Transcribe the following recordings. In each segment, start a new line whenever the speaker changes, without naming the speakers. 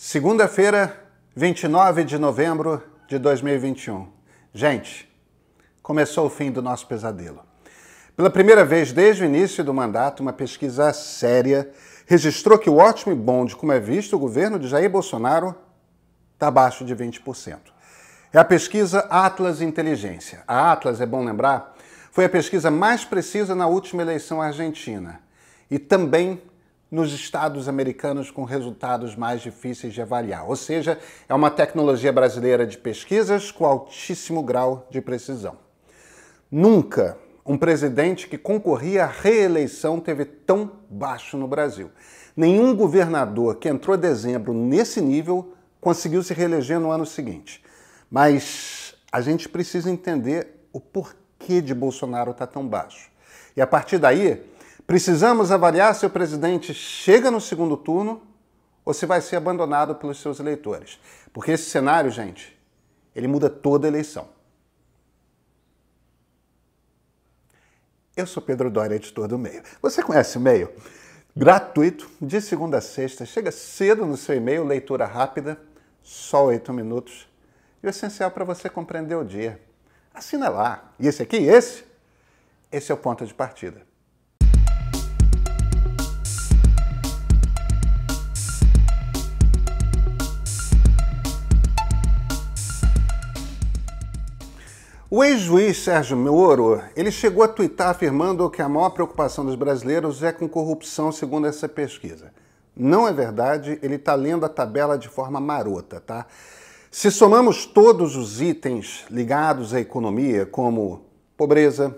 Segunda-feira, 29 de novembro de 2021. Gente, começou o fim do nosso pesadelo. Pela primeira vez desde o início do mandato, uma pesquisa séria registrou que o ótimo e bom de como é visto o governo de Jair Bolsonaro está abaixo de 20%. É a pesquisa Atlas Inteligência. A Atlas, é bom lembrar, foi a pesquisa mais precisa na última eleição argentina e também nos estados americanos com resultados mais difíceis de avaliar. Ou seja, é uma tecnologia brasileira de pesquisas com altíssimo grau de precisão. Nunca um presidente que concorria à reeleição teve tão baixo no Brasil. Nenhum governador que entrou em dezembro nesse nível conseguiu se reeleger no ano seguinte. Mas a gente precisa entender o porquê de Bolsonaro estar tá tão baixo. E a partir daí, Precisamos avaliar se o presidente chega no segundo turno ou se vai ser abandonado pelos seus eleitores. Porque esse cenário, gente, ele muda toda a eleição. Eu sou Pedro Dória, editor do Meio. Você conhece o Meio? Gratuito, de segunda a sexta, chega cedo no seu e-mail, leitura rápida, só oito minutos. E o essencial para você compreender o dia. Assina lá. E esse aqui, esse? Esse é o ponto de partida. O ex-juiz Sérgio Moro, ele chegou a twittar afirmando que a maior preocupação dos brasileiros é com corrupção, segundo essa pesquisa. Não é verdade, ele está lendo a tabela de forma marota, tá? Se somamos todos os itens ligados à economia, como pobreza,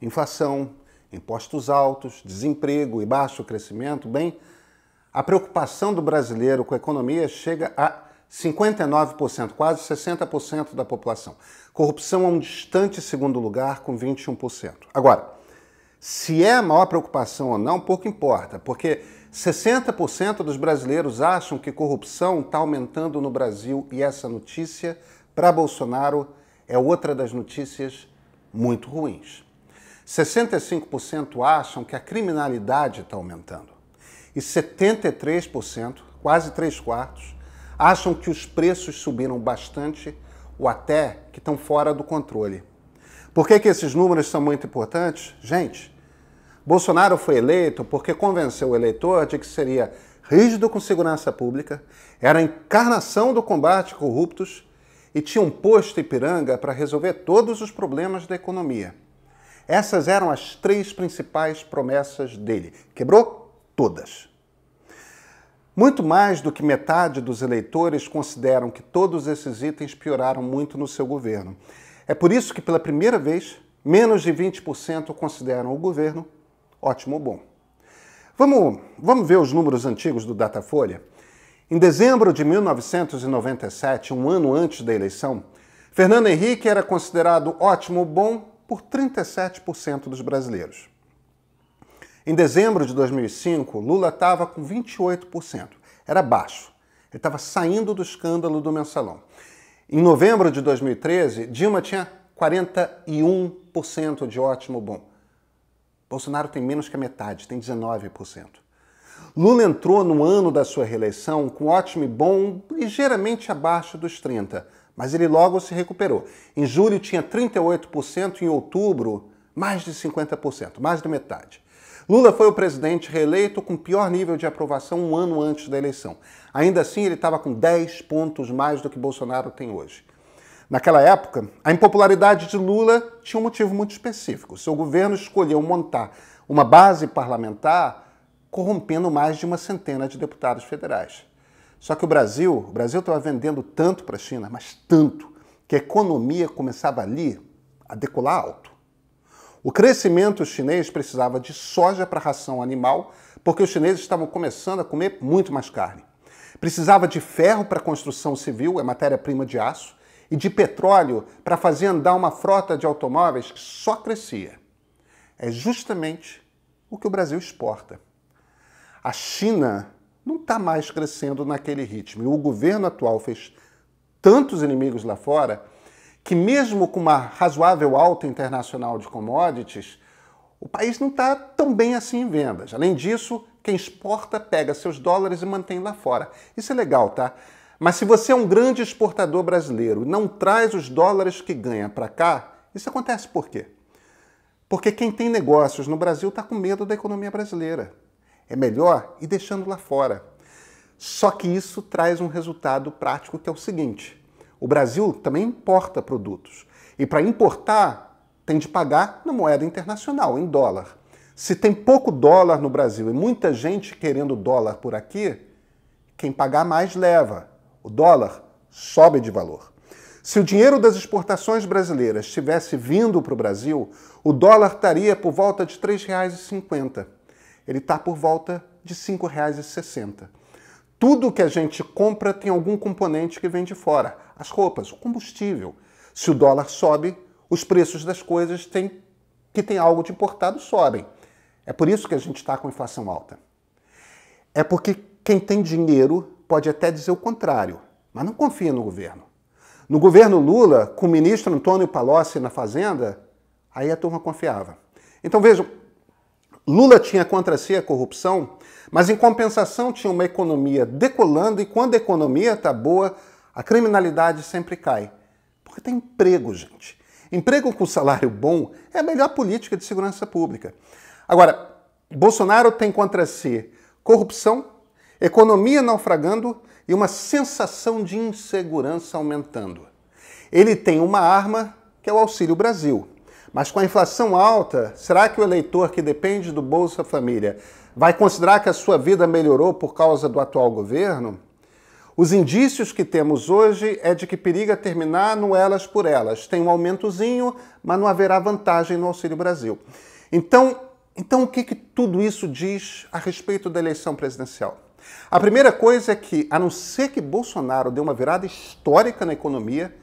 inflação, impostos altos, desemprego e baixo crescimento, bem, a preocupação do brasileiro com a economia chega a 59%, quase 60% da população. Corrupção é um distante segundo lugar, com 21%. Agora, se é a maior preocupação ou não, pouco importa, porque 60% dos brasileiros acham que corrupção está aumentando no Brasil e essa notícia, para Bolsonaro, é outra das notícias muito ruins. 65% acham que a criminalidade está aumentando e 73%, quase três quartos, acham que os preços subiram bastante ou até que estão fora do controle. Por que, que esses números são muito importantes? Gente, Bolsonaro foi eleito porque convenceu o eleitor de que seria rígido com segurança pública, era a encarnação do combate a corruptos e tinha um posto Ipiranga para resolver todos os problemas da economia. Essas eram as três principais promessas dele. Quebrou todas. Muito mais do que metade dos eleitores consideram que todos esses itens pioraram muito no seu governo. É por isso que, pela primeira vez, menos de 20% consideram o governo ótimo ou bom. Vamos, vamos ver os números antigos do Datafolha? Em dezembro de 1997, um ano antes da eleição, Fernando Henrique era considerado ótimo ou bom por 37% dos brasileiros. Em dezembro de 2005, Lula estava com 28%. Era baixo. Ele estava saindo do escândalo do mensalão. Em novembro de 2013, Dilma tinha 41% de ótimo bom. Bolsonaro tem menos que a metade, tem 19%. Lula entrou no ano da sua reeleição com ótimo e bom ligeiramente abaixo dos 30, mas ele logo se recuperou. Em julho tinha 38%, em outubro mais de 50%, mais de metade. Lula foi o presidente reeleito com pior nível de aprovação um ano antes da eleição. Ainda assim, ele estava com 10 pontos mais do que Bolsonaro tem hoje. Naquela época, a impopularidade de Lula tinha um motivo muito específico. Seu governo escolheu montar uma base parlamentar corrompendo mais de uma centena de deputados federais. Só que o Brasil, o Brasil estava vendendo tanto para a China, mas tanto, que a economia começava ali a decolar alto. O crescimento chinês precisava de soja para ração animal, porque os chineses estavam começando a comer muito mais carne. Precisava de ferro para construção civil, é matéria-prima de aço, e de petróleo para fazer andar uma frota de automóveis que só crescia. É justamente o que o Brasil exporta. A China não está mais crescendo naquele ritmo. E o governo atual fez tantos inimigos lá fora que mesmo com uma razoável alta internacional de commodities, o país não está tão bem assim em vendas. Além disso, quem exporta pega seus dólares e mantém lá fora. Isso é legal, tá? Mas se você é um grande exportador brasileiro e não traz os dólares que ganha para cá, isso acontece por quê? Porque quem tem negócios no Brasil está com medo da economia brasileira. É melhor ir deixando lá fora. Só que isso traz um resultado prático que é o seguinte: o Brasil também importa produtos. E para importar, tem de pagar na moeda internacional, em dólar. Se tem pouco dólar no Brasil e muita gente querendo dólar por aqui, quem pagar mais leva. O dólar sobe de valor. Se o dinheiro das exportações brasileiras estivesse vindo para o Brasil, o dólar estaria por volta de R$ 3,50. Ele está por volta de R$ 5,60. Tudo que a gente compra tem algum componente que vem de fora as roupas, o combustível. Se o dólar sobe, os preços das coisas têm, que têm algo de importado sobem. É por isso que a gente está com inflação alta. É porque quem tem dinheiro pode até dizer o contrário, mas não confia no governo. No governo Lula, com o ministro Antônio Palocci na Fazenda, aí a turma confiava. Então vejam, Lula tinha contra si a corrupção, mas em compensação tinha uma economia decolando e quando a economia está boa, a criminalidade sempre cai. Porque tem emprego, gente. Emprego com salário bom é a melhor política de segurança pública. Agora, Bolsonaro tem contra si corrupção, economia naufragando e uma sensação de insegurança aumentando. Ele tem uma arma que é o Auxílio Brasil. Mas com a inflação alta, será que o eleitor que depende do Bolsa Família vai considerar que a sua vida melhorou por causa do atual governo? Os indícios que temos hoje é de que periga terminar no elas por elas. Tem um aumentozinho, mas não haverá vantagem no Auxílio Brasil. Então, então o que, que tudo isso diz a respeito da eleição presidencial? A primeira coisa é que, a não ser que Bolsonaro dê uma virada histórica na economia,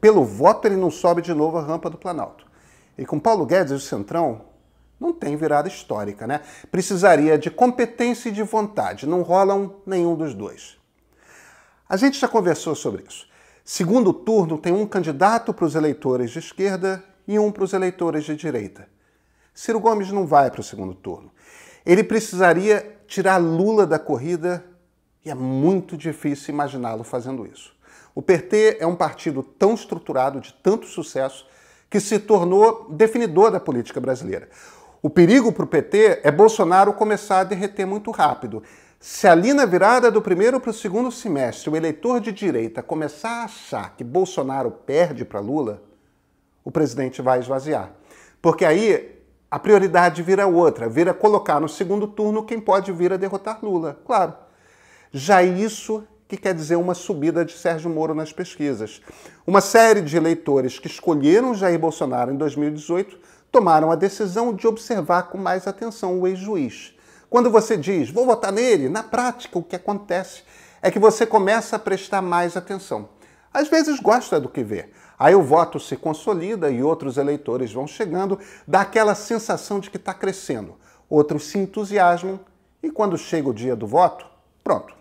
pelo voto ele não sobe de novo a rampa do Planalto. E com Paulo Guedes e o Centrão, não tem virada histórica, né? Precisaria de competência e de vontade, não rolam nenhum dos dois. A gente já conversou sobre isso. Segundo turno tem um candidato para os eleitores de esquerda e um para os eleitores de direita. Ciro Gomes não vai para o segundo turno. Ele precisaria tirar Lula da corrida e é muito difícil imaginá-lo fazendo isso. O PT é um partido tão estruturado, de tanto sucesso, que se tornou definidor da política brasileira. O perigo para o PT é Bolsonaro começar a derreter muito rápido. Se ali na virada do primeiro para o segundo semestre o eleitor de direita começar a achar que Bolsonaro perde para Lula, o presidente vai esvaziar. Porque aí a prioridade vira outra, vira colocar no segundo turno quem pode vir a derrotar Lula, claro. Já isso que quer dizer uma subida de Sérgio Moro nas pesquisas. Uma série de eleitores que escolheram Jair Bolsonaro em 2018 tomaram a decisão de observar com mais atenção o ex-juiz. Quando você diz, vou votar nele, na prática o que acontece é que você começa a prestar mais atenção. Às vezes gosta do que vê. Aí o voto se consolida e outros eleitores vão chegando, dá aquela sensação de que está crescendo. Outros se entusiasmam e quando chega o dia do voto, pronto.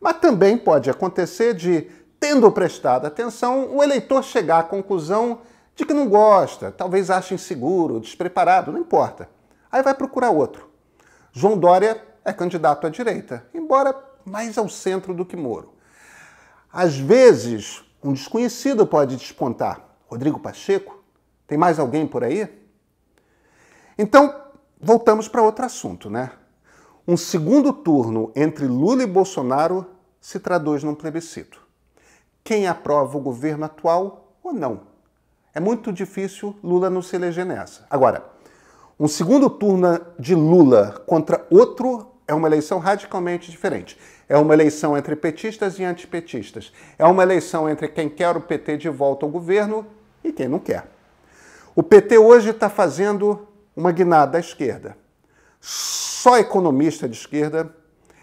Mas também pode acontecer de, tendo prestado atenção, o eleitor chegar à conclusão de que não gosta, talvez ache inseguro, despreparado, não importa. Aí vai procurar outro. João Dória é candidato à direita, embora mais ao centro do que Moro. Às vezes, um desconhecido pode despontar. Rodrigo Pacheco? Tem mais alguém por aí? Então, voltamos para outro assunto, né? Um segundo turno entre Lula e Bolsonaro se traduz num plebiscito. Quem aprova o governo atual ou não? É muito difícil Lula não se eleger nessa. Agora, um segundo turno de Lula contra outro é uma eleição radicalmente diferente. É uma eleição entre petistas e antipetistas. É uma eleição entre quem quer o PT de volta ao governo e quem não quer. O PT hoje está fazendo uma guinada à esquerda. Só economista de esquerda,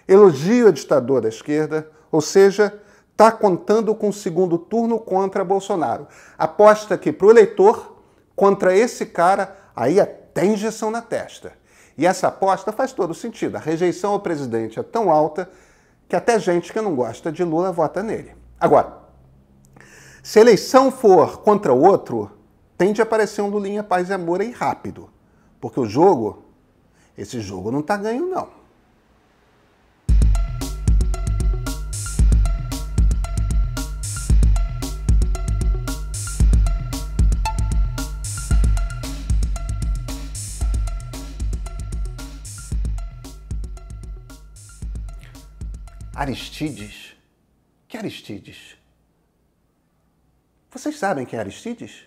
elogia o ditador da esquerda, ou seja, está contando com o segundo turno contra Bolsonaro. Aposta que para o eleitor, contra esse cara, aí a até injeção na testa. E essa aposta faz todo sentido. A rejeição ao presidente é tão alta que até gente que não gosta de Lula vota nele. Agora, se a eleição for contra o outro, tende a aparecer um Lulinha paz e amor aí rápido. Porque o jogo, esse jogo não está ganho, não. Aristides? Que Aristides? Vocês sabem quem é Aristides?